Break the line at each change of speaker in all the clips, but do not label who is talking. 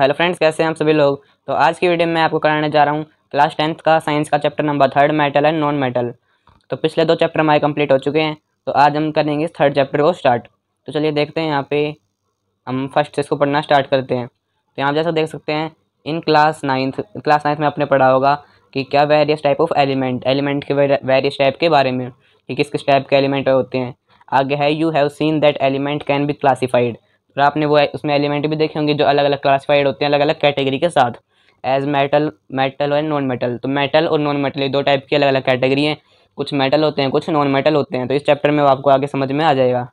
hello friends कैसे हैं हम सभी लोग तो आज की वीडियो में आपको कराने जा रहा हूँ क्लास टेंथ का साइंस का chapter number third metal and non metal तो पिछले दो चैप्टर हमारे कंप्लीट हो चुके हैं तो आज हम करेंगे इस थर्ड चैप्टर को स्टार्ट तो चलिए देखते हैं यहाँ पे हम फर्स्ट इसको पढ़ना स्टार्ट करते हैं तो यहाँ जैसा देख सकते हैं in class ninth class ninth में आपने पढ़ा होगा कि क्या various type of element element के वेरियस टाइप के बारे में कि किस किस टाइप के एलिमेंट होते हैं आगे है you have seen that element can be classified फिर आपने वो उसमें एलिमेंट भी देखे होंगे जो अलग अलग क्लासिफाइड होते हैं अलग अलग कैटेगरी के साथ as metal metal and non metal तो मेटल और नॉन मेटल ये दो टाइप की अलग अलग कैटेगरी हैं कुछ मेटल होते हैं कुछ नॉन मेटल होते हैं तो इस चैप्टर में वो आपको आगे समझ में आ जाएगा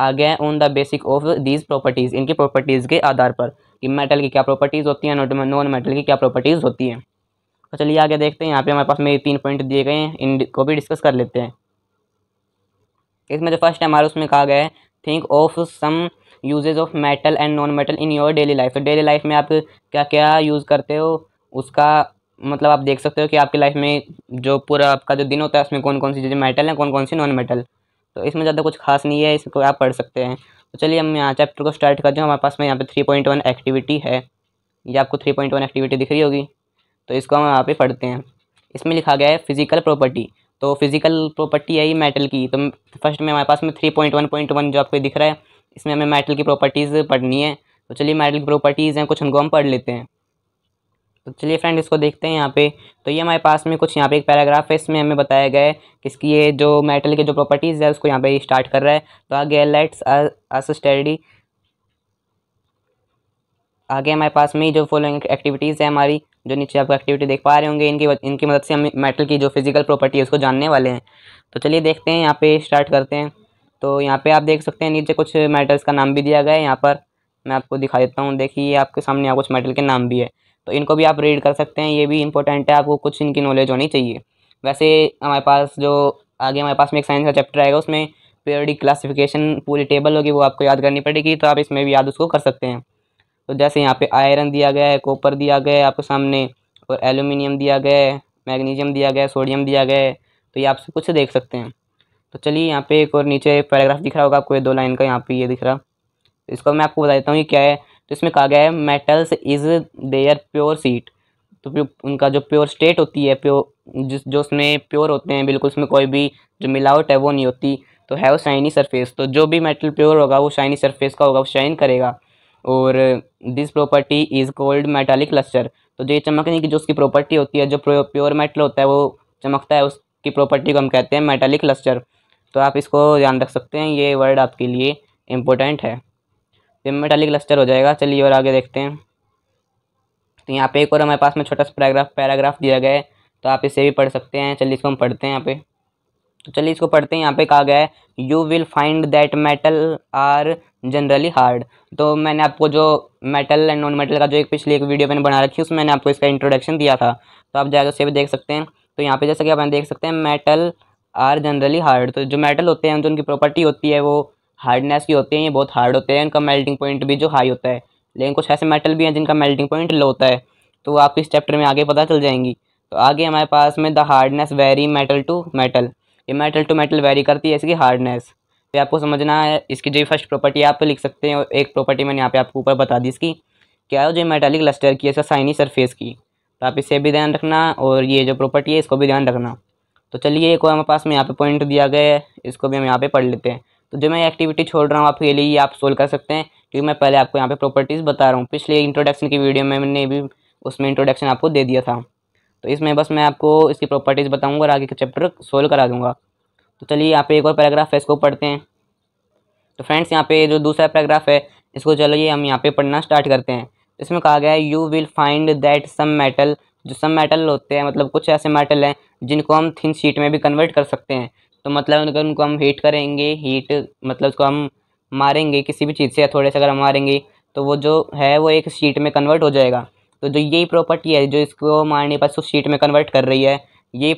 आगे है on the basic of these properties इनकी प्रॉपर्टीज़ के आधार पर कि मेटल की क्या प्रॉपर्टीज़ होती हैं नॉन मेटल की क्या प्रॉपर्टीज़ होती हैं तो चलिए आगे देखते हैं यहाँ पे हमारे पास मेरे तीन पॉइंट दिए गए हैं इनको भी डिस्कस कर लेते हैं इसमें जो फर्स्ट है हमारा उसमें कहा गया है think of some usages of metal and non metal in your daily life daily life में आप क्या क्या यूज़ करते हो उसका मतलब आप देख सकते हो कि आपकी लाइफ में जो पूरा आपका जो दिन होता है उसमें कौन कौन सी चीज़ें मेटल हैं कौन कौन सी नॉन मेटल तो इसमें ज़्यादा कुछ खास नहीं है इसको आप पढ़ सकते हैं तो चलिए हम यहाँ चैप्टर को स्टार्ट करते हैं हमारे पास में यहाँ पे थ्री पॉइंट वन एक्टिविटी है ये आपको थ्री पॉइंट वन एक्टिविटी दिख रही होगी तो इसको हम यहाँ पे पढ़ते हैं इसमें लिखा गया है फिजिकल प्रॉपर्टी तो फिजिकल प्रॉपर्टी है ही मेटल की तो फर्स्ट में हमारे पास में three point one point one जो आपको दिख रहा है इसमें हमें मेटल की प्रॉपर्टीज़ पढ़नी है तो चलिए मेटल की प्रॉपर्टीज़ हैं कुछ उनको हम पढ़ लेते हैं तो चलिए फ्रेंड इसको देखते हैं यहाँ पे तो ये हमारे पास में कुछ यहाँ पे एक पैराग्राफ है इसमें हमें बताया गया है कि इसकी ये जो मेटल के जो प्रॉपर्टीज़ है उसको यहाँ पे स्टार्ट कर रहा है तो आगे लेट्स अस स्टडी आगे हमारे पास में जो फॉलोइंग एक्टिविटीज़ है हमारी जो नीचे आप एक्टिविटी देख पा रहे होंगे इनकी इनकी मदद से हम मेटल की जो फिजिकल प्रॉपर्टी है उसको जानने वाले हैं तो चलिए देखते हैं यहाँ पे स्टार्ट करते हैं तो यहाँ पे आप देख सकते हैं नीचे कुछ मेटल्स का नाम भी दिया गया है यहाँ पर मैं आपको दिखा देता हूँ देखिए आपके सामने यहाँ कुछ मेटल के नाम भी है तो इनको भी आप रीड कर सकते हैं ये भी इंपॉर्टेंट है आपको कुछ इनकी नॉलेज होनी चाहिए वैसे हमारे पास जो आगे हमारे पास में एक साइंस का चैप्टर आएगा उसमें पीरियडिक क्लासिफिकेशन पूरी टेबल होगी वो आपको याद करनी पड़ेगी तो आप इसमें भी याद उसको कर सकते हैं तो जैसे यहाँ पे आयरन दिया गया है कॉपर दिया गया है आपके सामने और एल्यूमिनियम दिया गया है मैग्नीशियम दिया गया है सोडियम दिया गया है तो ये आपसे कुछ देख सकते हैं तो चलिए यहाँ पे एक और नीचे पैराग्राफ दिख रहा होगा आपको ये दो लाइन का यहाँ पे ये दिख रहा तो इसको मैं आपको बता देता हूँ ये क्या है तो इसमें कहा गया है metals is their pure state तो उनका जो प्योर स्टेट होती है प्योर जिस जो उसमें प्योर होते हैं बिल्कुल उसमें कोई भी जो मिलावट है वो नहीं होती तो है वो शाइनी सरफेस तो जो भी मेटल प्योर होगा वो शाइनी सरफेस का होगा वो शाइन करेगा और this property is called metallic lustre तो जो ये चमकने की जो उसकी प्रॉपर्टी होती है जो प्योर मेटल होता है वो चमकता है उसकी प्रॉपर्टी को हम कहते हैं मेटालिक लस्टर तो आप इसको ध्यान रख सकते हैं ये वर्ड आपके लिए इम्पोर्टेंट है सिम मेटालिक क्लस्टर हो जाएगा चलिए और आगे देखते हैं तो यहाँ पे एक और हमारे पास में छोटा सा पैराग्राफ पैराग्राफ दिया गया है तो आप इसे भी पढ़ सकते हैं चलिए इसको हम पढ़ते हैं यहाँ पे तो चलिए इसको पढ़ते हैं यहाँ पे कहा गया है you will find that metal are generally hard तो मैंने आपको जो मेटल एंड नॉन मेटल का जो एक पिछली एक वीडियो मैंने बना रखी उसमें मैंने आपको इसका इंट्रोडक्शन दिया था तो आप जाकर उसे भी देख सकते हैं तो यहाँ पे जैसा कि आप देख सकते हैं मेटल आर जनरली हार्ड तो जो मेटल होते हैं जो उनकी प्रॉपर्टी होती है वो हार्डनेस की होती है ये बहुत हार्ड होते हैं इनका मेल्टिंग पॉइंट भी जो हाई होता है लेकिन कुछ ऐसे मेटल भी हैं जिनका मेल्टिंग पॉइंट लो होता है तो वो आपको इस चैप्टर में आगे पता चल जाएंगी तो आगे हमारे पास में the hardness vary metal to metal ये मेटल टू मेटल वेरी करती है इसकी हार्डनेस तो आपको समझना है इसकी जो फर्स्ट प्रॉपर्टी आप तो लिख सकते हैं एक प्रॉपर्टी मैंने यहाँ पे आपको ऊपर बता दी इसकी क्या है जो मेटालिक लस्टर की है साइनी सरफेस की तो आप इसे भी ध्यान रखना और ये जो प्रॉपर्टी है इसको भी ध्यान रखना तो चलिए एक और हमारे पास में यहाँ पे पॉइंट दिया गया है इसको भी हम यहाँ पे पढ़ लेते हैं तो जो मैं एक्टिविटी छोड़ रहा हूँ आपके लिए ये आप सोल्व कर सकते हैं क्योंकि मैं पहले आपको यहाँ पे प्रॉपर्टीज़ बता रहा हूँ पिछले इंट्रोडक्शन की वीडियो में मैंने भी उसमें इंट्रोडक्शन आपको दे दिया था तो इसमें बस मैं आपको इसकी प्रॉपर्टीज़ बताऊँगा और आगे का चैप्टर सोल्व करा दूँगा तो चलिए यहाँ पे एक और पैराग्राफ है इसको पढ़ते हैं तो फ्रेंड्स यहाँ पे जो दूसरा पैराग्राफ है इसको चलिए हम यहाँ पे पढ़ना स्टार्ट करते हैं इसमें कहा गया है you will find that some metal जो सब मेटल होते हैं मतलब कुछ ऐसे मेटल हैं जिनको हम थिन शीट में भी कन्वर्ट कर सकते हैं तो मतलब अगर उनको हम हीट करेंगे हीट मतलब उसको हम मारेंगे किसी भी चीज़ से या थोड़े से अगर हम मारेंगे तो वो जो है वो एक शीट में कन्वर्ट हो जाएगा तो जो यही प्रॉपर्टी है जो इसको मारने पर उस शीट में कन्वर्ट कर रही है यही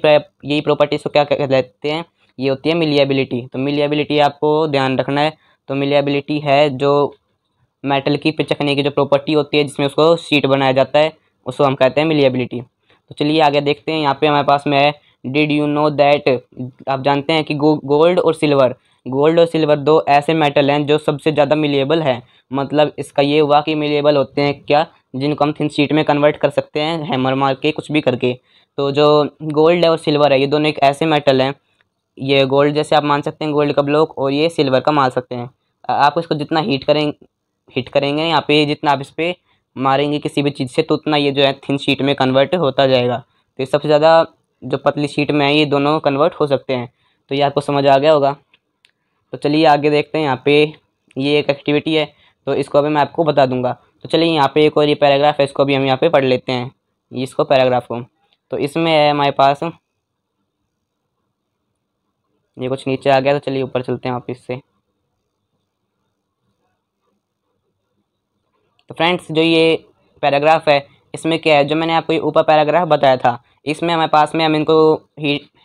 यही प्रॉपर्टी इसको क्या कहते हैं ये होती है मिलियाबिलिटी तो मिलियाबिलिटी आपको ध्यान रखना है तो मिलियाबिलिटी है जो मेटल की पिचकने की जो प्रॉपर्टी होती है जिसमें उसको शीट बनाया जाता है उसको हम कहते हैं मिलिएबिलिटी तो चलिए आगे देखते हैं यहाँ पे हमारे पास में है डिड यू नो दैट आप जानते हैं कि गोल्ड और सिल्वर गोल्ड और सिल्वर दो ऐसे मेटल हैं जो सबसे ज़्यादा मिलिएबल है मतलब इसका ये हुआ कि मिलियबल होते हैं क्या जिनको हम थिन सीट में कन्वर्ट कर सकते हैं हैमर मार के कुछ भी करके तो जो गोल्ड है और सिल्वर है ये दोनों एक ऐसे मेटल हैं ये गोल्ड जैसे आप मान सकते हैं गोल्ड का ब्लॉक और ये सिल्वर का मान सकते हैं आप इसको जितना हीट करें हीट करेंगे यहाँ पे जितना आप इस पर मारेंगे किसी भी चीज़ से तो उतना ये जो है थिन शीट में कन्वर्ट होता जाएगा तो ये सबसे ज़्यादा जो पतली शीट में है ये दोनों कन्वर्ट हो सकते हैं तो ये आपको समझ आ गया होगा तो चलिए आगे देखते हैं यहाँ पे ये एक एक्टिविटी है तो इसको अभी मैं आपको बता दूंगा तो चलिए यहाँ पे एक और ये पैराग्राफ है इसको भी हम यहाँ पे पढ़ लेते हैं इसको पैराग्राफ को तो इसमें है हमारे पास ये कुछ नीचे आ गया तो चलिए ऊपर चलते हैं वापस से तो फ्रेंड्स जो ये पैराग्राफ है इसमें क्या है जो मैंने आपको ये ऊपर पैराग्राफ बताया था इसमें हमारे पास में हम इनको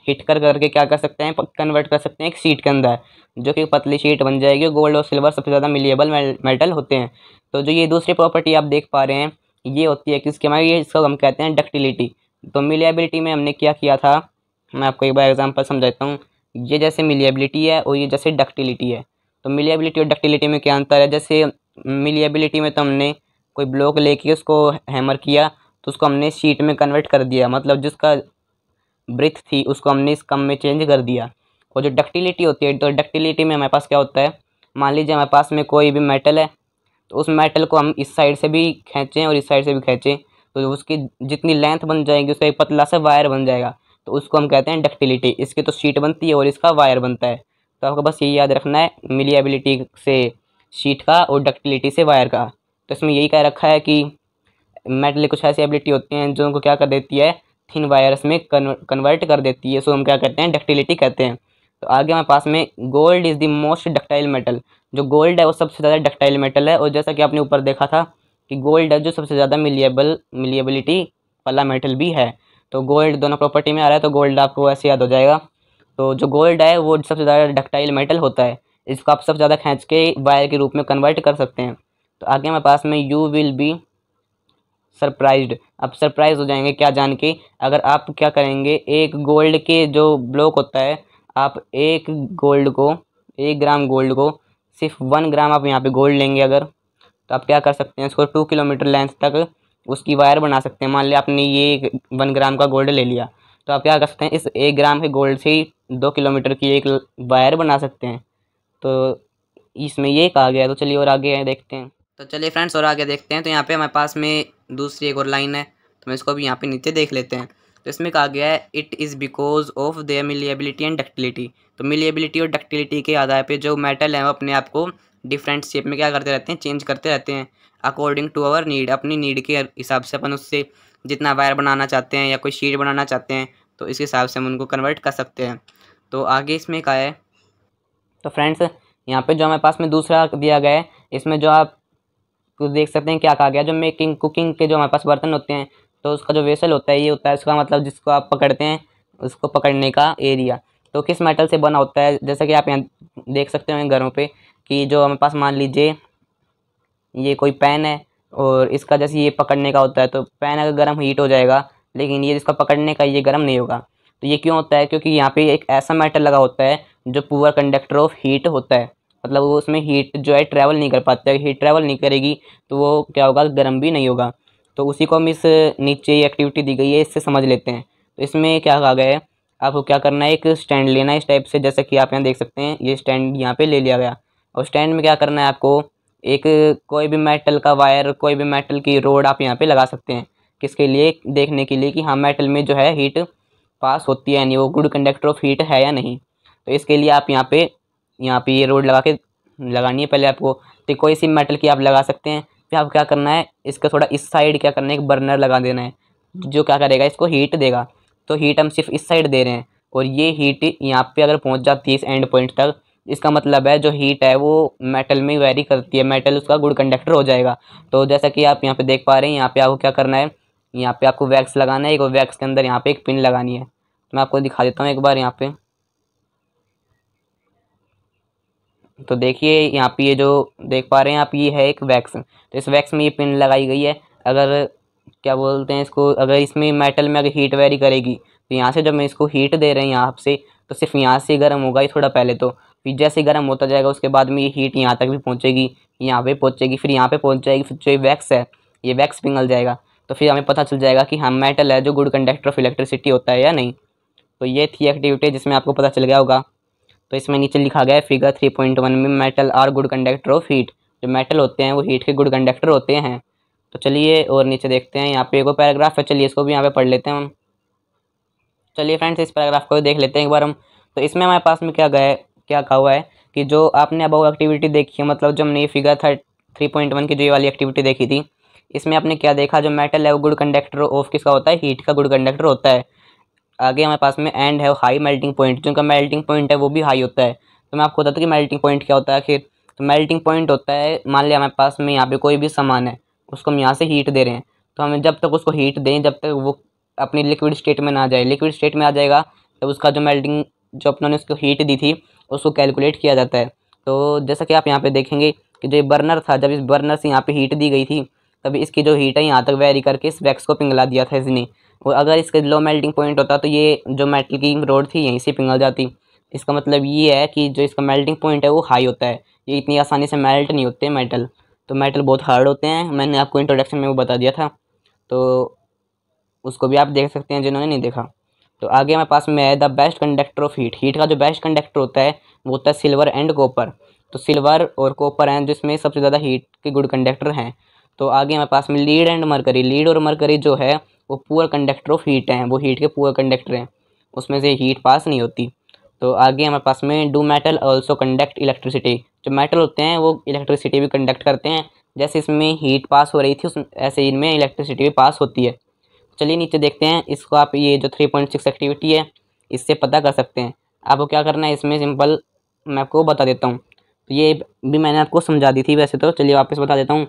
हिट कर करके क्या कर सकते हैं कन्वर्ट कर सकते हैं एक शीट के अंदर जो कि पतली शीट बन जाएगी गोल्ड और सिल्वर सबसे ज़्यादा मिलिएबल मेटल होते हैं तो जो ये दूसरी प्रॉपर्टी आप देख पा रहे हैं ये होती है कि इसके हमारे इसको हम कहते हैं डक्टिलिटी तो मिलिएबिलिटी में हमने क्या किया था मैं आपको एक बार एग्जाम्पल समझाता हूँ ये जैसे मिलेबिलिटी है और ये जैसे डक्टिलिटी है तो मिलिएबिलिटी और डक्टिलिटी में क्या अंतर है जैसे मिलिएबिलिटी में तो हमने कोई ब्लॉक लेके उसको हैमर किया तो उसको हमने शीट में कन्वर्ट कर दिया मतलब जिसका ब्रिथ थी उसको हमने इस कम में चेंज कर दिया और जो डक्टिलिटी होती है तो डक्टिलिटी में हमारे पास क्या होता है मान लीजिए हमारे पास में कोई भी मेटल है तो उस मेटल को हम इस साइड से भी खींचें और इस साइड से भी खींचें तो उसकी जितनी लेंथ बन जाएगी उसका एक पतला सा वायर बन जाएगा तो उसको हम कहते हैं डक्टिलिटी इसकी तो शीट बनती है और इसका वायर बनता है तो आपको बस ये याद रखना है मिलिएबिलिटी से शीट का और डक्टिलिटी से वायर का तो इसमें यही कह रखा है कि मेटल कुछ ऐसी एबिलिटी होती हैं जो उनको क्या कर देती है थिन वायरस में कन्वर्ट कर देती है सो हम क्या कहते हैं डक्टिलिटी कहते हैं तो आगे हमारे पास में gold is the most ductile metal जो गोल्ड है वो सबसे ज़्यादा डक्टाइल मेटल है और जैसा कि आपने ऊपर देखा था कि गोल्ड है जो सबसे ज़्यादा मिलिएबल मिलिएबिलिटी वाला मेटल भी है तो गोल्ड दोनों प्रॉपर्टी में आ रहा है तो गोल्ड आपको ऐसे याद हो जाएगा तो जो गोल्ड है वो सबसे ज़्यादा डक्टाइल मेटल होता है इसको आप सबसे ज़्यादा खींच के वायर के रूप में कन्वर्ट कर सकते हैं तो आगे हमारे पास में यू विल बी सरप्राइज्ड आप सरप्राइज हो जाएंगे क्या जान के अगर आप क्या करेंगे एक गोल्ड के जो ब्लॉक होता है आप एक गोल्ड को एक ग्राम गोल्ड को सिर्फ वन ग्राम आप यहाँ पे गोल्ड लेंगे अगर तो आप क्या कर सकते हैं इसको टू किलोमीटर लेंथ तक उसकी वायर बना सकते हैं मान लिया आपने ये वन ग्राम का गोल्ड ले लिया तो आप क्या कर सकते हैं इस एक ग्राम के गोल्ड से ही दो किलोमीटर की एक वायर बना सकते हैं तो इसमें ये कहा गया है तो चलिए और आगे देखते हैं तो चलिए फ्रेंड्स और आगे देखते हैं तो यहाँ पे हमारे पास में दूसरी एक और लाइन है तो मैं इसको अभी यहाँ पे नीचे देख लेते हैं तो इसमें कहा गया है it is because of their malleability and ductility तो मिलिएबिलिटी और डक्टिलिटी के आधार पे जो मेटल हैं वो अपने आप को डिफरेंट शेप में क्या करते रहते हैं चेंज करते रहते हैं अकॉर्डिंग टू अवर नीड अपनी नीड के हिसाब से अपन उससे जितना वायर बनाना चाहते हैं या कोई शीट बनाना चाहते हैं तो इसके हिसाब से हम उनको कन्वर्ट कर सकते हैं तो आगे इसमें कहा है तो फ्रेंड्स यहाँ पे जो हमारे पास में दूसरा दिया गया है इसमें जो आप देख सकते हैं क्या कहा गया जो मेकिंग कुकिंग के जो हमारे पास बर्तन होते हैं तो उसका जो वेसल होता है ये होता है उसका मतलब जिसको आप पकड़ते हैं उसको पकड़ने का एरिया तो किस मेटल से बना होता है जैसा कि आप यहाँ देख सकते हैं घरों पर कि जो हमारे पास मान लीजिए ये कोई पैन है और इसका जैसे ये पकड़ने का होता है तो पैन अगर गर्म हीट हो जाएगा लेकिन ये इसका पकड़ने का ये गर्म नहीं होगा तो ये क्यों होता है क्योंकि यहाँ पे एक ऐसा मेटल लगा होता है जो पुअर कंडक्टर ऑफ हीट होता है मतलब वो उसमें हीट जो है ट्रैवल नहीं कर पाता है हीट ट्रैवल नहीं करेगी तो वो क्या होगा गर्म भी नहीं होगा तो उसी को हम इस नीचे ये एक्टिविटी दी गई है इससे समझ लेते हैं तो इसमें क्या कहा गया है आपको क्या करना है एक स्टैंड लेना है इस टाइप से जैसे कि आप यहाँ देख सकते हैं ये स्टैंड यहाँ पे ले लिया गया और स्टैंड में क्या करना है आपको एक कोई भी मेटल का वायर कोई भी मेटल की रोड आप यहाँ पे लगा सकते हैं किसके लिए देखने के लिए कि हाँ मेटल में जो है हीट पास होती है यानी वो गुड कंडक्टर ऑफ हीट है या नहीं तो इसके लिए आप यहाँ पे यहाँ पे ये रोड लगा के लगानी है पहले आपको तो कोई सी मेटल की आप लगा सकते हैं फिर आप क्या करना है इसका थोड़ा इस साइड क्या करना है एक बर्नर लगा देना है जो क्या करेगा इसको हीट देगा तो हीट हम सिर्फ इस साइड दे रहे हैं और ये हीट यहाँ पर अगर पहुँच जाती है इस एंड पॉइंट तक इसका मतलब है जो हीट है वो मेटल में वेरी करती है मेटल उसका गुड कंडक्टर हो जाएगा तो जैसा कि आप यहाँ पे देख पा रहे हैं यहाँ पे आपको क्या करना है यहाँ पे आपको वैक्स लगाना है एक वैक्स के अंदर यहाँ पे एक पिन लगानी है मैं आपको दिखा देता हूँ एक बार यहाँ पे तो देखिए यहाँ पे ये जो देख पा रहे हैं आप ये है एक वैक्स तो इस वैक्स में ये पिन लगाई गई है अगर क्या बोलते हैं इसको अगर इसमें मेटल में अगर हीट वेरी करेगी तो यहाँ से जब मैं इसको हीट दे रहे हैं यहाँ से तो सिर्फ यहाँ से गर्म होगा ही थोड़ा पहले तो फिर जैसे गर्म होता जाएगा उसके बाद में ये हीट यहाँ तक भी पहुँचेगी यहाँ पे पहुँचेगी फिर यहाँ पे पहुँच जाएगी फिर जो ये वैक्स है ये वैक्स पिघल जाएगा तो फिर हमें पता चल जाएगा कि हम हाँ, मेटल है जो गुड कंडक्टर ऑफ इलेक्ट्रिसिटी होता है या नहीं तो ये थी एक्टिविटी जिसमें आपको पता चल गया होगा तो इसमें नीचे लिखा गया है फिगर थ्री पॉइंट वन में metal are good conductor of heat जो मेटल होते हैं वो हीट के गुड कंडक्टर होते हैं तो चलिए और नीचे देखते हैं यहाँ पे एक पैराग्राफ है चलिए इसको भी यहाँ पे पढ़ लेते हैं हम चलिए फ्रेंड्स इस पैराग्राफ को देख लेते हैं एक बार हम तो इसमें हमारे पास में क्या गए क्या कहा हुआ है कि जो आपने अब एक्टिविटी देखी है मतलब जो हमने ये फिगर था थ्री पॉइंट वन की जो ये वाली एक्टिविटी देखी थी इसमें आपने क्या देखा जो मेटल है वो गुड कंडक्टर ऑफ किसका होता है हीट का गुड कंडक्टर होता है आगे हमारे पास में एंड है हाई मेल्टिंग पॉइंट जो उनका मेल्टिंग पॉइंट है वो भी हाई होता है तो मैं आपको बताता हूँ कि मेल्टिंग पॉइंट क्या होता है आखिर तो मेल्टिंग पॉइंट होता है मान लिया हमारे पास में यहाँ पे कोई भी सामान है उसको हम यहाँ से हीट दे रहे हैं तो हमें जब तक उसको हीट दें जब तक वो अपनी लिक्विड स्टेट में ना जाए लिक्विड स्टेट में आ जाएगा तब उसका जो मेल्टिंग जो अपनों ने उसको हीट दी थी उसको कैलकुलेट किया जाता है तो जैसा कि आप यहाँ पे देखेंगे कि जो बर्नर था जब इस बर्नर से यहाँ पे हीट दी गई थी तभी इसकी जो हीट है यहाँ तक वेरी करके इस वैक्स को पिंगला दिया था इसने और अगर इसका लो मेल्टिंग पॉइंट होता तो ये जो मेटल की रोड थी यहीं से पिघल जाती इसका मतलब ये है कि जो इसका मेल्टिंग पॉइंट है वो हाई होता है ये इतनी आसानी से मेल्ट नहीं होते मेटल तो मेटल बहुत हार्ड होते हैं मैंने आपको इंट्रोडक्शन में वो बता दिया था तो उसको भी आप देख सकते हैं जिन्होंने नहीं देखा तो आगे हमारे पास में है the best conductor of heat heat का जो बेस्ट कंडक्टर होता है वो होता है सिल्वर एंड कॉपर तो सिल्वर और कॉपर हैं जिसमें सबसे ज़्यादा हीट के गुड कंडक्टर हैं तो आगे हमारे पास में लीड एंड मरकरी लीड और मरकरी जो है वो पुअर कंडक्टर ऑफ हीट हैं वो हीट के पुअर कंडक्टर हैं उसमें से हीट पास नहीं होती तो आगे हमारे पास में do metal also conduct electricity जो मेटल होते हैं वो इलेक्ट्रिसिटी भी कंडक्ट करते हैं जैसे इसमें हीट पास हो रही थी उस ऐसे इनमें इलेक्ट्रिसिटी भी पास होती है चलिए नीचे देखते हैं इसको आप ये जो थ्री पॉइंट सिक्स एक्टिविटी है इससे पता कर सकते हैं आपको क्या करना है इसमें सिंपल मैं आपको बता देता हूँ तो ये भी मैंने आपको समझा दी थी वैसे तो चलिए वापस बता देता हूँ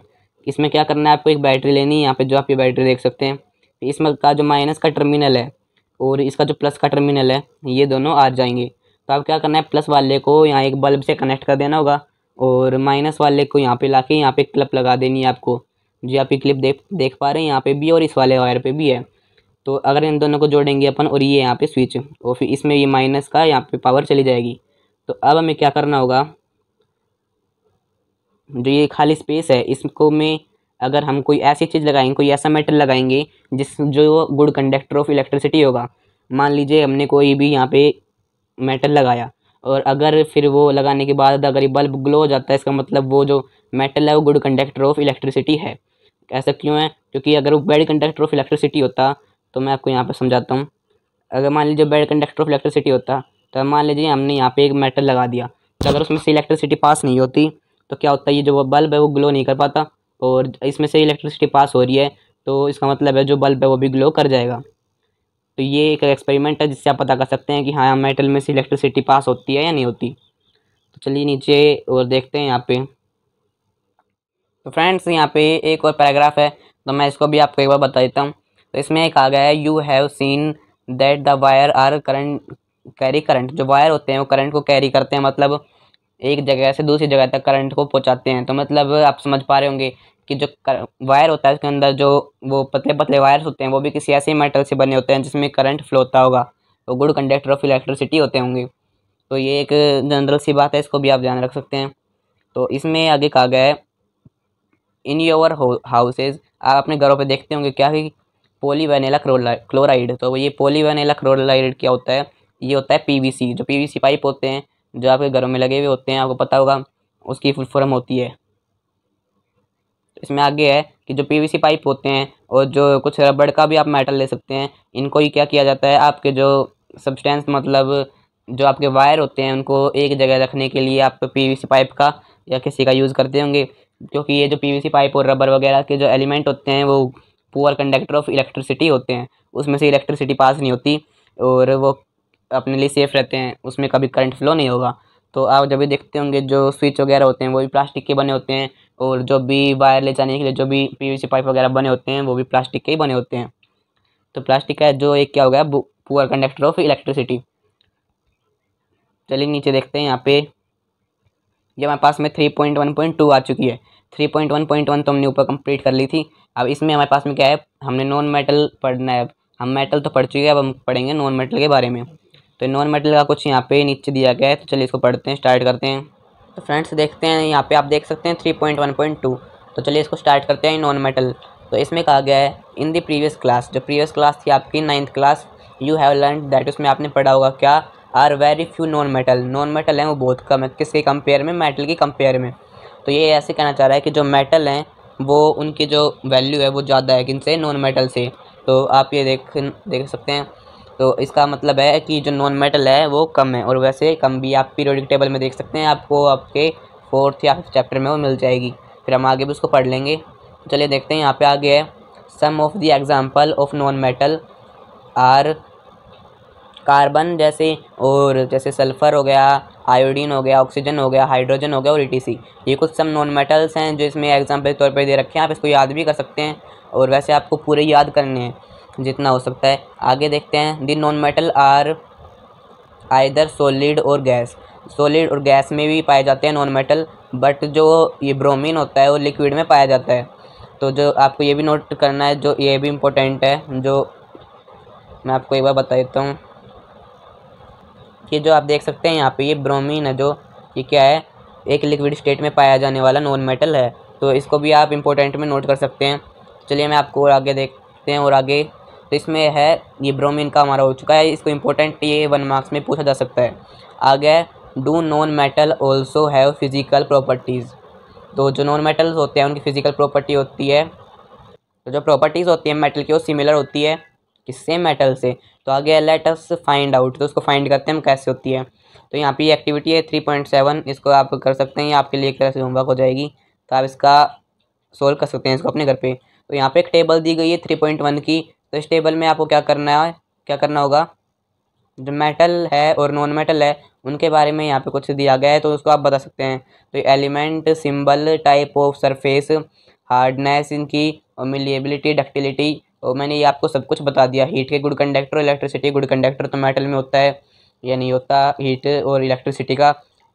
इसमें क्या करना है आपको एक बैटरी लेनी है यहाँ पर जो आप ये बैटरी देख सकते हैं इसमें का जो माइनस का टर्मिनल है और इसका जो प्लस का टर्मिनल है ये दोनों आ जाएंगे तो अब क्या करना है प्लस वाले को यहाँ एक बल्ब से कनेक्ट कर देना होगा और माइनस वाले को यहाँ पे ला के यहाँ पे क्लिप लगा देनी है आपको जो आप ये क्लिप देख देख पा रहे हैं यहाँ पे भी और इस वाले वायर पे भी है तो अगर इन दोनों को जोड़ेंगे अपन और ये यहाँ पे स्विच और फिर इसमें ये माइनस का यहाँ पे पावर चली जाएगी तो अब हमें क्या करना होगा जो ये खाली स्पेस है इसको में अगर हम कोई ऐसी चीज़ लगाएंगे कोई ऐसा मेटल लगाएंगे जिस जो गुड कंडक्टर ऑफ इलेक्ट्रिसिटी होगा मान लीजिए हमने कोई भी यहाँ पे मेटल लगाया और अगर फिर वो लगाने के बाद अगर ये बल्ब ग्लो हो जाता है इसका मतलब वो जो मेटल है वो गुड कंडक्टर ऑफ इलेक्ट्रिसिटी है ऐसा क्यों है क्योंकि अगर वो बैड कंडक्टर ऑफ इलेक्ट्रिसिटी होता तो मैं आपको यहाँ पर समझाता हूँ अगर मान लीजिए बैड कंडक्टर ऑफ इलेक्ट्रिसिटी होता तो मान लीजिए हमने यहाँ पे एक मेटल लगा दिया तो अगर उसमें से इलेक्ट्रिसिटी पास नहीं होती तो क्या होता है ये जो बल्ब है वो ग्लो नहीं कर पाता और इसमें से इलेक्ट्रिसिटी पास हो रही है तो इसका मतलब है जो बल्ब है वो भी ग्लो कर जाएगा तो ये एक एक्सपेरिमेंट है जिससे आप पता कर सकते हैं कि हाँ मेटल में से इलेक्ट्रिसिटी पास होती है या नहीं होती तो चलिए नीचे और देखते हैं यहाँ पे तो फ्रेंड्स यहाँ पे एक और पैराग्राफ है तो मैं इसको भी आपको एक बार बता देता हूँ तो इसमें एक आ गया है you have seen that the wire are current carry current जो वायर होते हैं वो करंट को कैरी करते हैं मतलब एक जगह से दूसरी जगह तक करंट को पहुँचाते हैं तो मतलब आप समझ पा रहे होंगे कि जो वायर होता है उसके अंदर जो वो पतले पतले वायर्स होते हैं वो भी किसी ऐसे मेटल से बने होते हैं जिसमें करंट फ्लो होता होगा तो गुड कंडक्टर ऑफ इलेक्ट्रिसिटी होते होंगे तो ये एक जनरल सी बात है इसको भी आप ध्यान रख सकते हैं तो इसमें आगे कहा गया है इन योर हाउसेज आप अपने घरों पर देखते होंगे क्या है पोली वनीला क्लोराइड तो ये पोली वनीला क्लोराइड क्या होता है ये होता है पीवीसी जो पीवीसी पाइप होते हैं जो आपके घरों में लगे हुए होते हैं आपको पता होगा उसकी फुल फॉर्म होती है इसमें आगे है कि जो पी पाइप होते हैं और जो कुछ रबड़ का भी आप मेटल ले सकते हैं इनको ही क्या किया जाता है आपके जो सब्सटेंस मतलब जो आपके वायर होते हैं उनको एक जगह रखने के लिए आप पीवीसी पाइप का या किसी का यूज़ करते होंगे क्योंकि ये जो पीवीसी पाइप और रबर वगैरह के जो एलिमेंट होते हैं वो पुअर कंडक्टर ऑफ इलेक्ट्रिसिटी होते हैं उसमें से इलेक्ट्रिसिटी पास नहीं होती और वो अपने लिए सेफ़ रहते हैं उसमें कभी करंट फ्लो नहीं होगा तो आप जब भी देखते होंगे जो स्विच वगैरह होते हैं वो भी प्लास्टिक के बने होते हैं और जो भी वायर ले जाने के लिए जो भी पीवीसी पाइप वगैरह बने होते हैं वो भी प्लास्टिक के ही बने होते हैं तो प्लास्टिक का जो एक क्या हो गया पुअर कंडक्टर ऑफ इलेक्ट्रिसिटी चलिए नीचे देखते हैं यहाँ पे ये हमारे पास में three point one point two आ चुकी है three point one point one तो हमने ऊपर कंप्लीट कर ली थी अब इसमें हमारे पास में क्या है हमने नॉन मेटल पढ़ना है हम मेटल तो पढ़ चुके हैं अब हम पढ़ेंगे नॉन मेटल के बारे में तो नॉन मेटल का कुछ यहाँ पे नीचे दिया गया है तो चलिए इसको पढ़ते हैं स्टार्ट करते हैं तो फ्रेंड्स देखते हैं यहाँ पे आप देख सकते हैं three point one point two तो चलिए इसको स्टार्ट करते हैं नॉन मेटल तो इसमें कहा गया है इन दी प्रीवियस क्लास जो प्रीवियस क्लास थी आपकी ninth class you have learn that उसमें आपने पढ़ा होगा क्या are very few non metal non metal हैं वो बहुत कम है किसके कंपेयर में मेटल की कंपेयर में तो ये ऐसे कहना चाह रहा है कि जो मेटल हैं वो उनकी जो वैल्यू है वो ज़्यादा है किन से नॉन मेटल से तो आप ये देख देख सकते हैं तो इसका मतलब है कि जो नॉन मेटल है वो कम है और वैसे कम भी आप पीरियोडिक टेबल में देख सकते हैं आपको आपके फोर्थ या फिफ्थ चैप्टर में वो मिल जाएगी फिर हम आगे भी उसको पढ़ लेंगे चलिए देखते हैं यहाँ पे आगे है some of the example of non metal are carbon जैसे और जैसे सल्फ़र हो गया आयोडीन हो गया ऑक्सीजन हो गया हाइड्रोजन हो गया और ई ये कुछ सब नॉन मेटल्स हैं जो इसमें एग्जाम्पल के तौर पर दे रखे हैं आप इसको याद भी कर सकते हैं और वैसे आपको पूरे याद करने हैं जितना हो सकता है आगे देखते हैं the non metal are either solid और गैस सोलिड और गैस में भी पाए जाते हैं नॉन मेटल बट जो ये ब्रोमीन होता है वो लिक्विड में पाया जाता है तो जो आपको ये भी नोट करना है जो ये भी इम्पोर्टेंट है जो मैं आपको एक बार बता देता हूँ कि जो आप देख सकते हैं यहाँ पे ये ब्रोमीन है जो ये क्या है एक लिक्विड स्टेट में पाया जाने वाला नॉन मेटल है तो इसको भी आप इम्पोर्टेंट में नोट कर सकते हैं चलिए मैं आपको और आगे देखते हैं और आगे तो इसमें है ये ब्रोमीन का हमारा हो चुका है इसको इंपॉर्टेंट ये वन मार्क्स में पूछा जा सकता है आगे do non metal also have physical properties तो जो नॉन मेटल्स होते हैं उनकी फिजिकल प्रॉपर्टी होती है तो जो प्रॉपर्टीज़ होती है मेटल की वो सिमिलर होती है किससे मेटल से तो आगे लेट अस फाइंड आउट तो उसको फाइंड करते हैं हम कैसे होती है तो यहाँ पे एक्टिविटी है थ्री पॉइंट सेवन इसको आप कर सकते हैं आपके लिए कैसे होमवर्क हो जाएगी तो आप इसका सोल्व कर सकते हैं इसको अपने घर पे तो यहाँ पे एक टेबल दी गई है थ्री पॉइंट वन की तो इस टेबल में आपको क्या करना है क्या करना होगा जो मेटल है और नॉन मेटल है उनके बारे में यहाँ पे कुछ दिया गया है तो उसको आप बता सकते हैं तो element symbol type of surface hardness इनकी और मिलिएबिलिटी डक्टिलिटी और मैंने ये आपको सब कुछ बता दिया हीट के good conductor electricity good conductor तो मेटल में होता है या नहीं होता हीट और इलेक्ट्रिसिटी का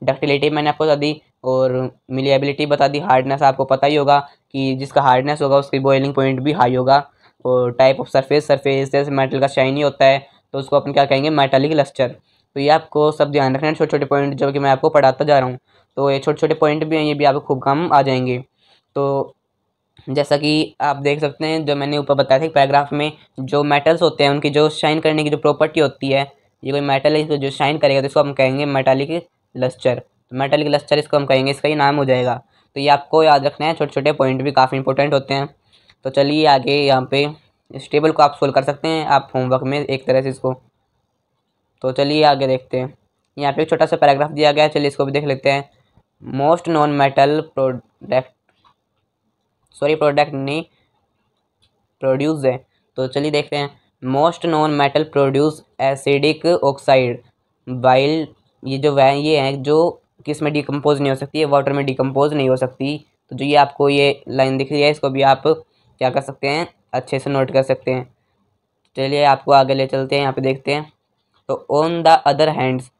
डक्टिलिटी मैंने आपको बता दी और मिलिएबिलिटी बता दी हार्डनेस आपको पता ही होगा कि जिसका हार्डनेस होगा उसकी बॉइलिंग पॉइंट भी हाई होगा टाइप ऑफ सरफेस सरफेस जैसे मेटल का शाइनी होता है तो उसको अपन क्या कहेंगे मेटालिक लस्टर तो ये आपको सब ध्यान रखना है छोटे छोटे पॉइंट जो कि मैं आपको पढ़ाता जा रहा हूँ तो ये छोटे छोटे पॉइंट भी हैं ये भी आपको खूब काम आ जाएंगे तो जैसा कि आप देख सकते हैं जो मैंने ऊपर बताया था पैराग्राफ में जो मेटल्स होते हैं उनकी जो शाइन करने की जो प्रॉपर्टी होती है ये कोई मेटल है इसको जो शाइन करेगा तो इसको हम कहेंगे मेटालिक लस्चर तो मेटालिक लस्चर इसको हम कहेंगे इसका ही नाम हो जाएगा तो ये आपको याद रखना है छोटे छोटे पॉइंट भी काफ़ी इंपॉर्टेंट होते हैं तो चलिए आगे यहाँ पे इस टेबल को आप सोल्व कर सकते हैं आप होमवर्क में एक तरह से इसको तो चलिए आगे देखते हैं यहाँ पे एक छोटा सा पैराग्राफ दिया गया है चलिए इसको भी देख लेते हैं most non metal product sorry product नहीं प्रोड्यूस है तो चलिए देखते हैं most non metal produce acidic oxide बाइल ये जो वह ये हैं जो किस में डिकम्पोज नहीं हो सकती है वाटर में डिकम्पोज नहीं हो सकती तो जो ये आपको ये लाइन दिख रही है इसको भी आप क्या कर सकते हैं अच्छे से नोट कर सकते हैं चलिए आपको आगे ले चलते हैं यहाँ पे देखते हैं तो ऑन द अदर हैंड्स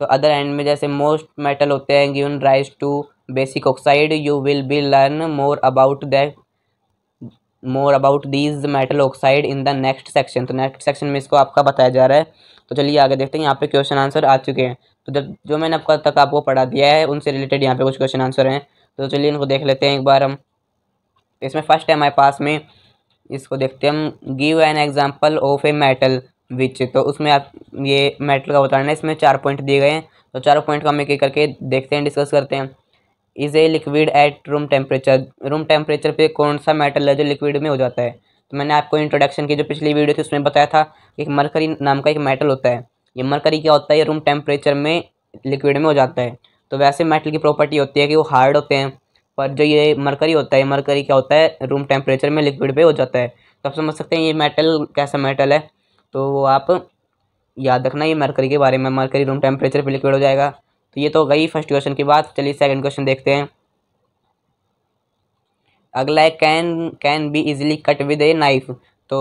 तो अदर हैंड में जैसे मोस्ट मेटल होते हैं given rise to basic oxide you will be learn more about that more about these metal oxide in the next section तो नेक्स्ट सेक्शन में इसको आपका बताया जा रहा है तो चलिए आगे देखते हैं यहाँ पे क्वेश्चन आंसर आ चुके हैं तो जब जो मैंने अब तक आपको पढ़ा दिया है उनसे रिलेटेड यहाँ पे कुछ क्वेश्चन आंसर हैं तो चलिए इनको देख लेते हैं एक बार हम तो इसमें फर्स्ट है हमारे पास में इसको देखते हैं हम give an example of a metal which तो उसमें आप ये मेटल का बताना है इसमें चार पॉइंट दिए गए हैं तो चारों पॉइंट का हम एक एक करके देखते हैं डिस्कस करते हैं is a liquid at room temperature room temperature पे कौन सा मेटल है जो लिक्विड में हो जाता है तो मैंने आपको इंट्रोडक्शन की जो पिछली वीडियो थी उसमें बताया था कि मरकरी नाम का एक मेटल होता है ये मरकरी क्या होता है ये रूम टेम्परेचर में लिक्विड में हो जाता है तो वैसे मेटल की प्रॉपर्टी होती है कि वो हार्ड होते हैं पर जो ये मरकरी होता है मरकरी क्या होता है रूम टेम्परेचर में लिक्विड पे हो जाता है तो आप समझ सकते हैं ये मेटल कैसा मेटल है तो वो आप याद रखना ये मरकरी के बारे में मरकरी रूम टेम्परेचर पे लिक्विड हो जाएगा तो ये तो गई फर्स्ट क्वेश्चन की बात चलिए सेकंड क्वेश्चन देखते हैं अगला है can can be easily cut with a knife तो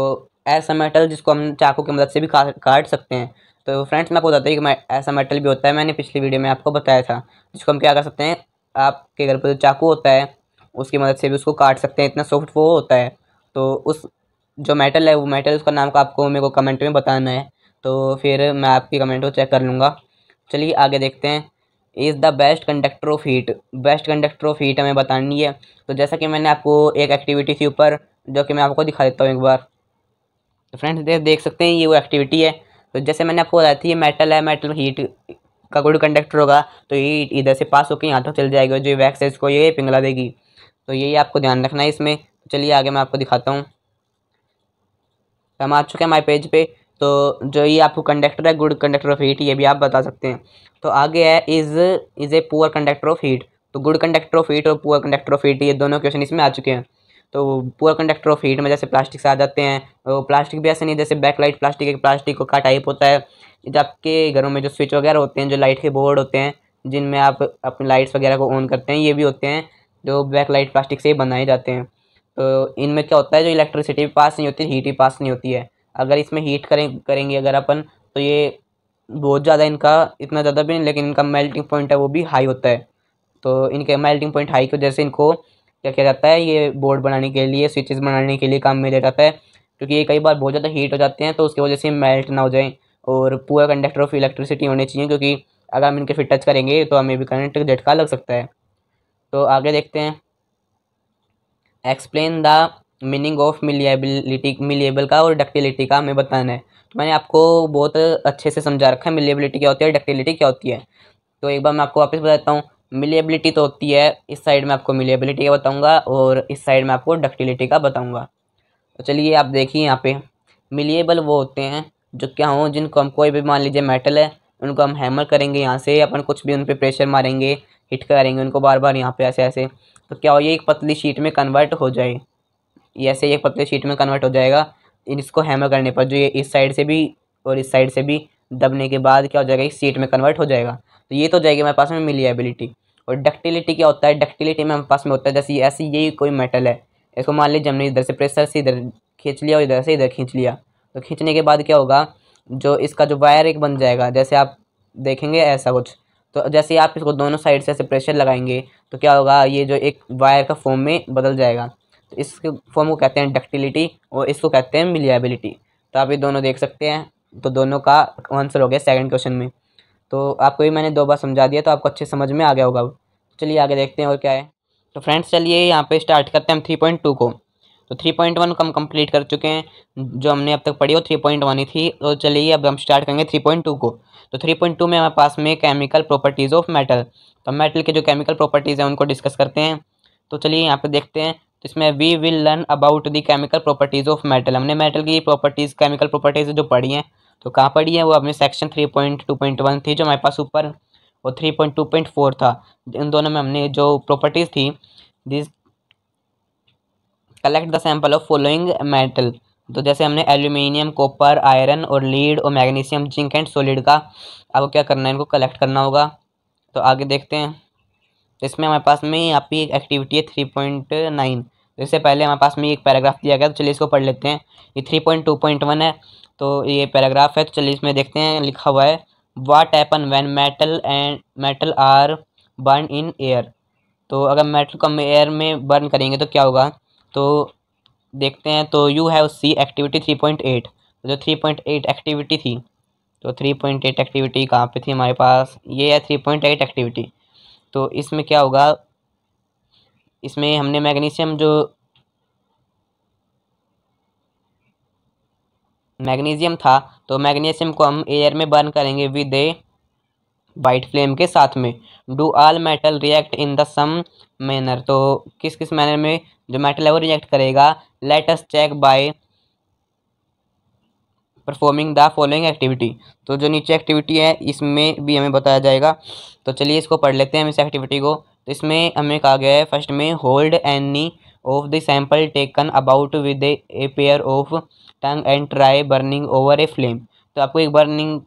ऐसा मेटल जिसको हम चाकू की मदद से भी काट सकते हैं तो फ्रेंड्स मैं आपको बताता हूँ कि ऐसा मेटल भी होता है मैंने पिछली वीडियो में आपको बताया था जिसको हम क्या कर सकते हैं आपके घर पर जो चाकू होता है उसकी मदद से भी उसको काट सकते हैं इतना सॉफ्ट वो होता है तो उस जो मेटल है वो मेटल उसका नाम का आपको मेरे को कमेंट में बताना है तो फिर मैं आपकी कमेंट को चेक कर लूँगा चलिए आगे देखते हैं is the best conductor of heat best conductor of heat हमें बतानी है तो जैसा कि मैंने आपको एक एक्टिविटी के ऊपर जो कि मैं आपको दिखा देता हूँ एक बार तो फ्रेंड्स देख सकते हैं ये वो एक्टिविटी है तो जैसे मैंने आपको बताया थी ये मेटल है मेटल हीट का कोई कंडक्टर होगा तो ये इधर से पास होकर यहाँ तक चल जाएगा जो वैक्स है इसको ये पिंगला देगी तो यही आपको ध्यान रखना है इसमें चलिए आगे मैं आपको दिखाता हूँ हम आ चुके हैं हमारे पेज पे तो जो ये आपको कंडक्टर है गुड कंडक्टर ऑफ हीट ये भी आप बता सकते हैं तो आगे है is is a poor conductor of heat तो गुड कंडक्टर ऑफ हीट और पुअर कंडक्टर ऑफ हीट ये दोनों क्वेश्चन इसमें आ चुके हैं तो पूरा कंडक्टर ऑफ हीट में जैसे प्लास्टिक से आ जाते हैं तो प्लास्टिक भी ऐसे नहीं जैसे बैकलाइट प्लास्टिक एक प्लास्टिक का टाइप होता है आपके घरों में जो स्विच वगैरह होते हैं जो लाइट के बोर्ड होते हैं जिनमें आप अपनी लाइट्स वगैरह को ऑन करते हैं ये भी होते हैं जो बैक लाइट प्लास्टिक से ही बनाए जाते हैं तो इनमें क्या होता है जो इलेक्ट्रिसिटी भी पास नहीं होती हीट ही पास नहीं होती है अगर इसमें हीट करें करेंगे अगर अपन तो ये बहुत ज़्यादा इनका इतना ज़्यादा भी नहीं लेकिन इनका मेल्टिंग पॉइंट है वो भी हाई होता है तो इनके मेल्टिंग पॉइंट हाई की वजह से इनको क्या किया जाता है ये बोर्ड बनाने के लिए स्विचेस बनाने के लिए काम में लिया जाता है क्योंकि ये कई बार बहुत ज़्यादा हीट हो जाते हैं तो उसकी वजह से मेल्ट ना हो जाए और पूरा कंडक्टर ऑफ इलेक्ट्रिसिटी होने चाहिए क्योंकि अगर हम इनके फिर टच करेंगे तो हमें भी करंट झटका लग सकता है तो आगे देखते हैं explain the meaning of malleability malleable का और डक्टिलिटी का हमें बताना है तो मैंने आपको बहुत अच्छे से समझा रखा है मिलिएबिलिटी क्या होती है डक्टिलिटी क्या होती है तो एक बार मैं आपको वापस बताता हूँ मिलेबिलिटी तो होती है इस साइड में आपको मिलेबिलिटी का बताऊंगा और इस साइड में आपको डक्टिलिटी का बताऊंगा तो चलिए आप देखिए यहाँ पे मिलिएबल वो होते हैं जो क्या हों जिनको हम कोई भी मान लीजिए मेटल है उनको हम हैमर करेंगे यहाँ से अपन कुछ भी उन पर प्रेशर मारेंगे हिट करेंगे उनको बार बार यहाँ पे ऐसे ऐसे तो क्या हो ये एक पतली शीट में कन्वर्ट हो जाए ये ऐसे एक पतली शीट में कन्वर्ट हो जाएगा इसको हैमर करने पर जो ये इस साइड से भी और इस साइड से भी दबने के बाद क्या हो जाएगा इस सीट में कन्वर्ट हो जाएगा तो ये तो जाएगी हमारे पास में मिलिएबिलिटी और डक्टिलिटी क्या होता है डक्टिलिटी में हमारे पास में होता है जैसे ऐसी यही कोई मेटल है इसको मान लीजिए हमने इधर से प्रेशर से इधर खींच लिया और इधर से इधर खींच लिया तो खींचने के बाद क्या होगा जो इसका जो वायर एक बन जाएगा जैसे आप देखेंगे ऐसा कुछ तो जैसे आप इसको दोनों साइड से ऐसे प्रेशर लगाएंगे तो क्या होगा ये जो एक वायर का फॉर्म में बदल जाएगा तो इस फॉर्म को कहते हैं डक्टिलिटी और इसको कहते हैं मिलियाबिलिटी तो आप ये दोनों देख सकते हैं तो दोनों का आंसर हो गया सेकंड क्वेश्चन में तो आपको भी मैंने दो बार समझा दिया तो आपको अच्छे समझ में आ गया होगा तो चलिए आगे देखते हैं और क्या है तो फ्रेंड्स चलिए यहाँ पे स्टार्ट करते हैं हम थ्री पॉइंट टू को तो थ्री पॉइंट वन को हम कम्प्लीट कर चुके हैं जो हमने अब तक पढ़ी वो थ्री पॉइंट वन ही थी तो चलिए अब हम स्टार्ट करेंगे थ्री पॉइंट टू को तो थ्री पॉइंट टू में हमारे पास में केमिकल प्रॉपर्टीज़ ऑफ मेटल तो मेटल के जो केमिकल प्रॉपर्टीज़ हैं उनको डिस्कस करते हैं तो चलिए यहाँ पर देखते हैं तो इसमें we will learn about the chemical properties of metal हमने मेटल की प्रॉपर्टीज़ केमिकल प्रॉपर्टीज़ जो पढ़ी हैं तो कहाँ पड़ी है वो अपने section three point two point one थी जो हमारे पास ऊपर और three point two point four था इन दोनों में हमने जो प्रॉपर्टीज़ थी this collect the sample of following metal तो जैसे हमने एल्यूमिनियम कॉपर आयरन और लीड और मैग्नीशियम जिंक एंड सोलिड का आपको क्या करना है इनको कलेक्ट करना होगा तो आगे देखते हैं इसमें हमारे पास में यहाँ पे एक एक्टिविटी है थ्री पॉइंट नाइन इससे पहले हमारे पास में एक पैराग्राफ दिया गया तो चलिए इसको पढ़ लेते हैं ये three point two point one है तो ये पैराग्राफ है तो चलिए इसमें देखते हैं लिखा हुआ है what happen when metal and metal are burn in air तो अगर मेटल को हम एयर में बर्न करेंगे तो क्या होगा तो देखते हैं तो you have see activity three point eight जो थ्री पॉइंट एट एक्टिविटी थी तो थ्री पॉइंट एट एक्टिविटी कहाँ पे थी हमारे पास ये है थ्री पॉइंट एट एक्टिविटी तो इसमें क्या होगा इसमें हमने मैग्नीशियम जो मैग्नीशियम था तो मैग्नीशियम को हम एयर में बर्न करेंगे विद ए वाइट फ्लेम के साथ में do all metal react in the same manner तो किस किस मैनर में जो मेटल है वो रिएक्ट करेगा let us check by performing the following activity तो जो नीचे एक्टिविटी है इसमें भी हमें बताया जाएगा तो चलिए इसको पढ़ लेते हैं हम इस एक्टिविटी को तो इसमें हमें कहा गया है फर्स्ट में hold any of the sample taken about with a pair of tong and try burning over a flame तो आपको एक बर्निंग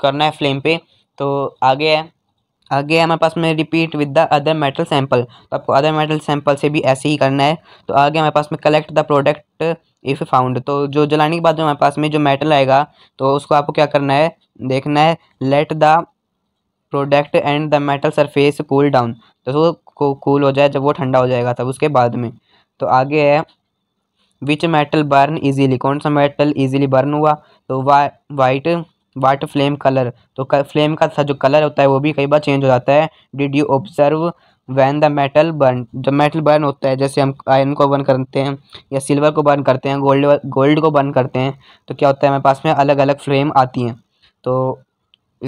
करना है फ्लेम पे तो आगे है आगे है हमारे पास में repeat with the other metal sample तो आपको अदर मेटल सैंपल से भी ऐसे ही करना है तो आगे हमारे पास में collect the product if found तो जो जलाने के बाद जो हमारे पास में जो मेटल आएगा तो उसको आपको क्या करना है देखना है let the product and the metal surface cool down तो वो कूल हो जाए जब वो ठंडा हो जाएगा तब उसके बाद में तो आगे है विच मेटल बर्न इजीली कौन सा मेटल इजीली बर्न हुआ तो वा वाइट वाट फ्लेम कलर तो कर, फ्लेम का सा जो कलर होता है वो भी कई बार चेंज हो जाता है did you observe when the metal burn जब मेटल बर्न होता है जैसे हम आयरन को बर्न करते हैं या सिल्वर को बर्न करते हैं गोल्ड गोल्ड को बर्न करते हैं तो क्या होता है हमारे पास में अलग अलग फ्लेम आती हैं तो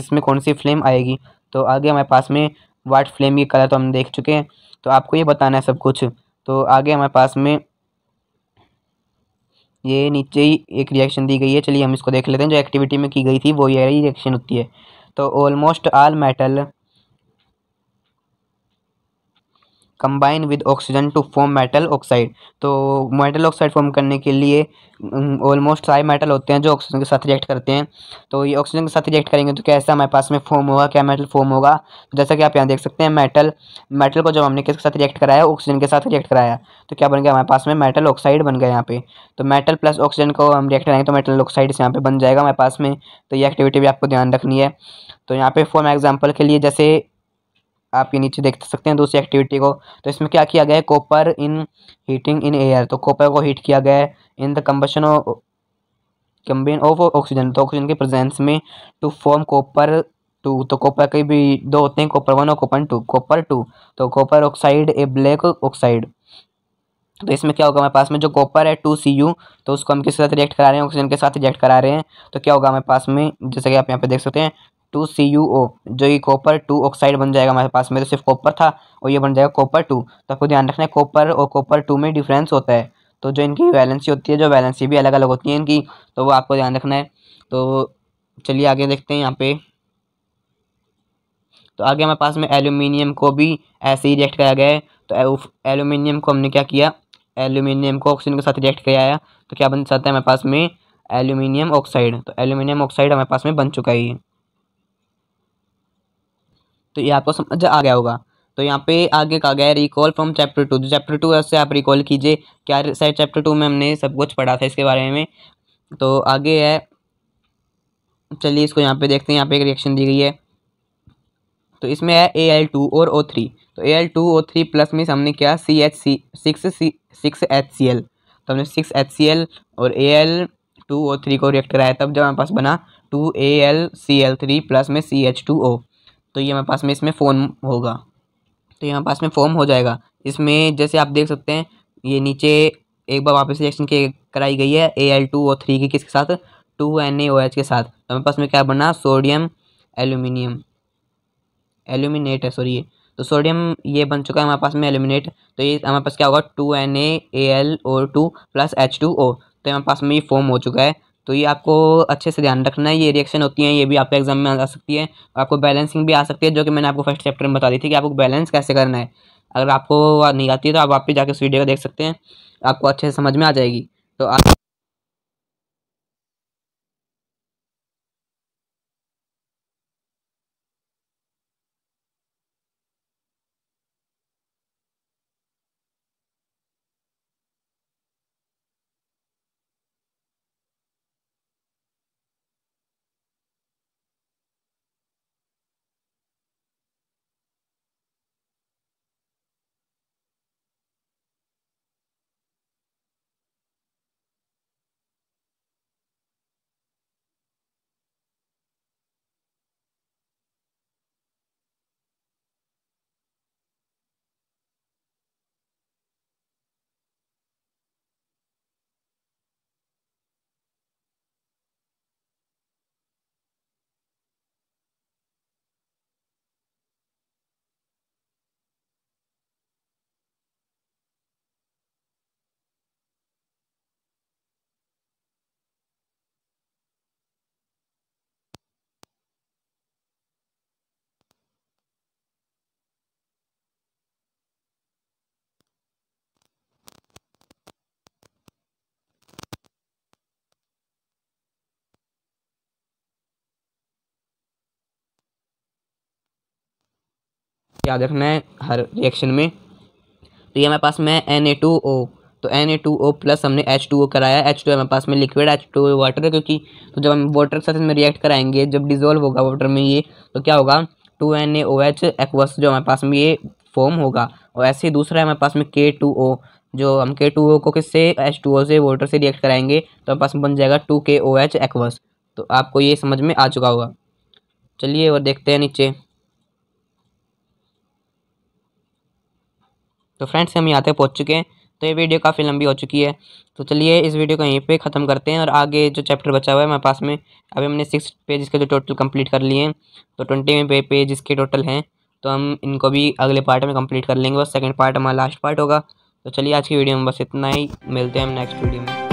इसमें कौन सी फ्लेम आएगी तो आगे हमारे पास में वाट फ्लेम की कलर तो हम देख चुके हैं तो आपको ये बताना है सब कुछ तो आगे हमारे पास में ये नीचे ही एक रिएक्शन दी गई है चलिए हम इसको देख लेते हैं जो एक्टिविटी में की गई थी वो ये रिएक्शन होती है तो almost all metal combine with oxygen to form metal oxide तो मेटल ऑक्साइड फॉर्म करने के लिए ऑलमोस्ट सारे मेटल होते हैं जो ऑक्सीजन के साथ रिएक्ट करते हैं तो ये ऑक्सीजन के साथ रिएक्ट करेंगे तो कैसा हमारे पास में फॉर्म होगा क्या मेटल फॉर्म होगा तो जैसा कि आप यहाँ देख सकते हैं मेटल मेटल को जब हमने किसके साथ रिएक्ट कराया ऑक्सीजन के साथ रिएक्ट कराया तो क्या बन गया हमारे पास में मेटल ऑक्साइड बन गया यहाँ पे तो मेटल प्लस ऑक्सीजन को हम रिएक्ट कराएंगे तो मेटल ऑक्साइड यहाँ पे बन जाएगा हमारे पास में तो ये एक्टिविटी भी आपको ध्यान रखनी है तो यहाँ पे फॉर एग्जाम्पल के लिए जैसे आप ये नीचे देख सकते हैं दूसरी एक्टिविटी को तो इसमें क्या किया गया है copper in heating in air तो कॉपर को हीट किया गया है in the combustion of combine of oxygen तो ऑक्सीजन के प्रेजेंस में टू फॉर्म कॉपर टू तो कॉपर के भी दो होते हैं कॉपर वन और कॉपर टू कॉपर टू तो copper oxide a black oxide तो इसमें क्या होगा हमारे पास में जो कॉपर है टू सी यू तो उसको हम किस साथ रिएक्ट करा रहे हैं ऑक्सीजन के साथ रिएक्ट करा रहे हैं तो क्या होगा हमारे पास में जैसे कि आप यहाँ पे देख सकते हैं टू सी यू ओ जो ये कॉपर टू ऑक्साइड बन जाएगा हमारे पास में तो सिर्फ कॉपर था और ये बन जाएगा कॉपर टू तो आपको ध्यान रखना है कॉपर और कॉपर टू में डिफरेंस होता है तो जो इनकी वैलेंसी होती है जो वैलेंसी भी अलग अलग होती है इनकी तो वो आपको ध्यान रखना है तो चलिए आगे देखते हैं यहाँ पे तो आगे हमारे पास में एल्यूमिनियम को भी ऐसे ही रिएक्ट कराया गया है तो एल्यूमिनियम को हमने क्या किया एल्यूमिनियम को ऑक्सीजन के साथ रिएक्ट कराया तो क्या बन सकता है हमारे पास में एल्यूमिनियम ऑक्साइड तो एल्यूमिनियम ऑक्साइड हमारे पास में बन चुका ही है तो ये आपको समझ आ गया होगा तो यहाँ पे आगे कहा गया है recall from chapter two chapter two से आप रिकॉल कीजिए क्या सर चैप्टर टू में हमने सब कुछ पढ़ा था इसके बारे में तो आगे है चलिए इसको यहाँ पे देखते हैं यहाँ पे एक रिएक्शन दी गई है तो इसमें है ए एल टू और ओ थ्री तो A L two O three plus में हमने क्या C H C six C six H C L तो हमने सिक्स एच सी एल और A L two O three को रिएक्ट कराया तब जब हमारे पास बना two A L C L three plus में सी एच टू ओ तो ये हमारे पास में इसमें फ़ोन होगा तो ये हमारे पास में फॉर्म हो जाएगा इसमें जैसे आप देख सकते हैं ये नीचे एक बार वापस सिलेक्शन की कराई गई है ए एल टू और थ्री की किसके साथ two N A O H के साथ तो हमारे पास में क्या बना सोडियम एल्यूमिनियम एल्यूमिनेट है सॉरी ये तो सोडियम ये बन चुका है हमारे पास में एल्यूमिनेट तो ये हमारे पास क्या होगा two N A L O two plus H two O तो हमारे पास में ये फॉर्म हो चुका है तो ये आपको अच्छे से ध्यान रखना है ये रिएक्शन होती हैं ये भी आपके एग्जाम में आ सकती है आपको बैलेंसिंग भी आ सकती है जो कि मैंने आपको फर्स्ट चैप्टर में बता दी थी कि आपको बैलेंस कैसे करना है अगर आपको नहीं आती है तो आप वापस जाकर उस वीडियो को देख सकते हैं आपको अच्छे से समझ में आ जाएगी तो आप याद रखना है हर रिएक्शन में तो ये हमारे पास में एन ए टू ओ तो N A two O plus हमने एच टू ओ कराया एच टू हमारे पास में लिक्विड एच टू वाटर है क्योंकि तो जब हम वाटर के साथ में रिएक्ट कराएंगे जब डिजोल्व होगा वाटर में ये तो क्या होगा two N A O H aqueous जो हमारे पास में ये फॉर्म होगा और ऐसे ही दूसरा है हमारे पास में के टू ओ जो हम के टू ओ को किससे एच टू ओ से वाटर से रिएक्ट कराएंगे तो हमारे पास में बन जाएगा टू के ओ एच एक्वस तो आपको ये समझ में आ चुका होगा चलिए और देखते हैं नीचे तो फ्रेंड्स हम यहाँ तक पहुँच चुके हैं तो ये वीडियो काफ़ी लंबी हो चुकी है तो चलिए इस वीडियो को यहीं पे ख़त्म करते हैं और आगे जो चैप्टर बचा हुआ है हमारे पास में अभी हमने सिक्स पेजेस के जो टोटल कंप्लीट कर लिए हैं तो ट्वेंटी में पेज इसके टोटल हैं तो हम इनको भी अगले पार्ट में कंप्लीट कर लेंगे और सेकेंड पार्ट हमारा लास्ट पार्ट होगा तो चलिए आज की वीडियो में बस इतना ही मिलते हैं हम नेक्स्ट वीडियो में